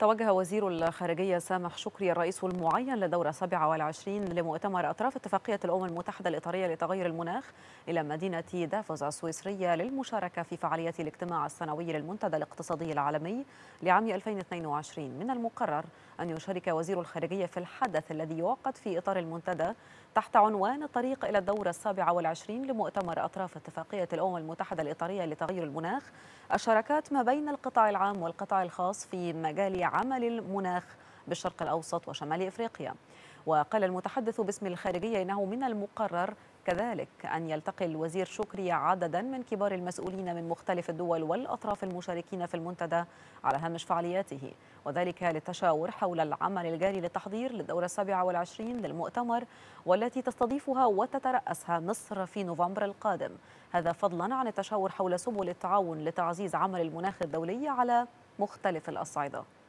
توجه وزير الخارجية سامح شكري الرئيس المعين للدورة 27 لمؤتمر أطراف اتفاقية الأمم المتحدة الإطارية لتغير المناخ إلى مدينة دافوز السويسرية للمشاركة في فعالية الاجتماع السنوي للمنتدى الاقتصادي العالمي لعام 2022 من المقرر أن يشارك وزير الخارجية في الحدث الذي يعقد في إطار المنتدى تحت عنوان الطريق إلى الدورة 27 لمؤتمر أطراف اتفاقية الأمم المتحدة الإطارية لتغير المناخ الشراكات ما بين القطاع العام والقطاع الخاص في مجال عمل المناخ بالشرق الأوسط وشمال إفريقيا وقال المتحدث باسم الخارجية إنه من المقرر كذلك أن يلتقي الوزير شكري عددا من كبار المسؤولين من مختلف الدول والأطراف المشاركين في المنتدى على هامش فعالياته وذلك للتشاور حول العمل الجاري للتحضير للدورة السابعة والعشرين للمؤتمر والتي تستضيفها وتترأسها مصر في نوفمبر القادم هذا فضلا عن التشاور حول سبل التعاون لتعزيز عمل المناخ الدولي على مختلف الأصعدة